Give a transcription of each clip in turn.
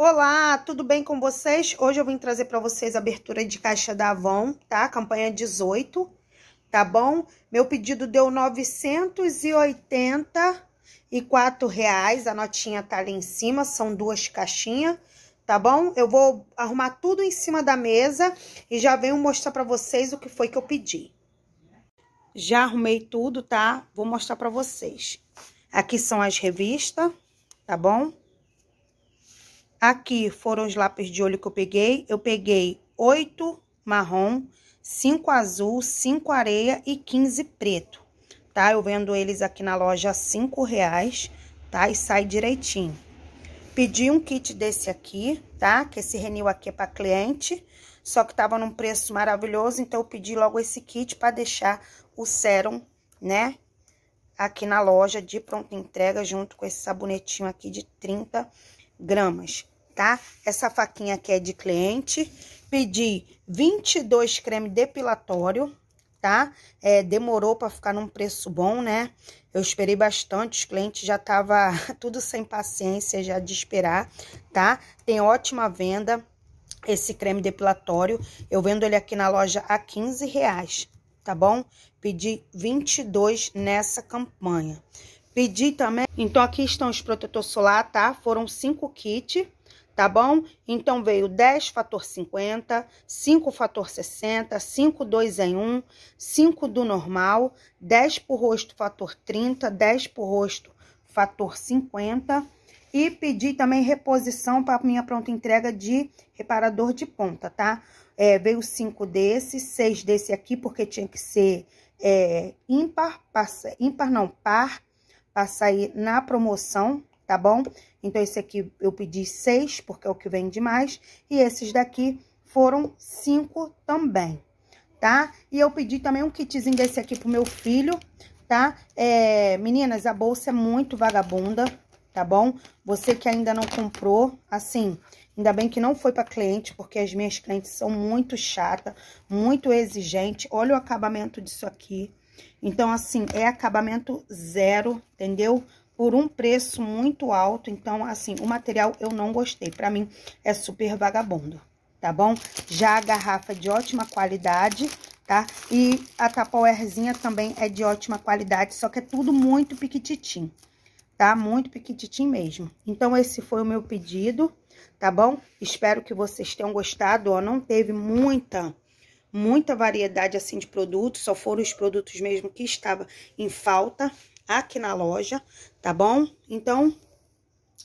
Olá, tudo bem com vocês? Hoje eu vim trazer para vocês a abertura de caixa da Avon, tá? Campanha 18, tá bom? Meu pedido deu 984 reais, a notinha tá ali em cima, são duas caixinhas, tá bom? Eu vou arrumar tudo em cima da mesa e já venho mostrar para vocês o que foi que eu pedi. Já arrumei tudo, tá? Vou mostrar para vocês. Aqui são as revistas, tá bom? Aqui foram os lápis de olho que eu peguei. Eu peguei 8 marrom, 5 azul, 5 areia e 15 preto, tá? Eu vendo eles aqui na loja a 5 reais, tá? E sai direitinho. Pedi um kit desse aqui, tá? Que esse renil aqui é para cliente, só que tava num preço maravilhoso, então eu pedi logo esse kit para deixar o sérum, né? Aqui na loja de pronta entrega, junto com esse sabonetinho aqui de 30 gramas tá? Essa faquinha aqui é de cliente. Pedi 22 creme depilatório, tá? É, demorou para ficar num preço bom, né? Eu esperei bastante, os clientes já tava tudo sem paciência já de esperar, tá? Tem ótima venda esse creme depilatório. Eu vendo ele aqui na loja a 15 reais, tá bom? Pedi 22 nessa campanha. Pedi também... Então, aqui estão os protetor solar, tá? Foram cinco kits tá bom? Então veio 10 fator 50, 5 fator 60, 5 2 em 1, 5 do normal, 10 por rosto fator 30, 10 por rosto fator 50 e pedi também reposição para minha pronta entrega de reparador de ponta, tá? É, veio 5 desse, 6 desse aqui porque tinha que ser é, ímpar, passa, ímpar não, par, passar aí na promoção, tá bom? Então, esse aqui eu pedi seis, porque é o que vende mais, e esses daqui foram cinco também, tá? E eu pedi também um kitzinho desse aqui pro meu filho, tá? É, meninas, a bolsa é muito vagabunda, tá bom? Você que ainda não comprou, assim, Ainda bem que não foi para cliente, porque as minhas clientes são muito chata, muito exigente. Olha o acabamento disso aqui. Então, assim, é acabamento zero, entendeu? por um preço muito alto. Então, assim, o material eu não gostei. Pra mim, é super vagabundo, tá bom? Já a garrafa é de ótima qualidade, tá? E a tapawarezinha também é de ótima qualidade, só que é tudo muito piquititim, tá? Muito piquititim mesmo. Então, esse foi o meu pedido, tá bom? Espero que vocês tenham gostado, ó. Não teve muita muita variedade assim de produtos, só foram os produtos mesmo que estava em falta, aqui na loja, tá bom? Então,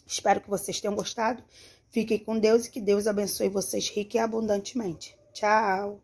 espero que vocês tenham gostado. Fiquem com Deus e que Deus abençoe vocês rica e abundantemente. Tchau!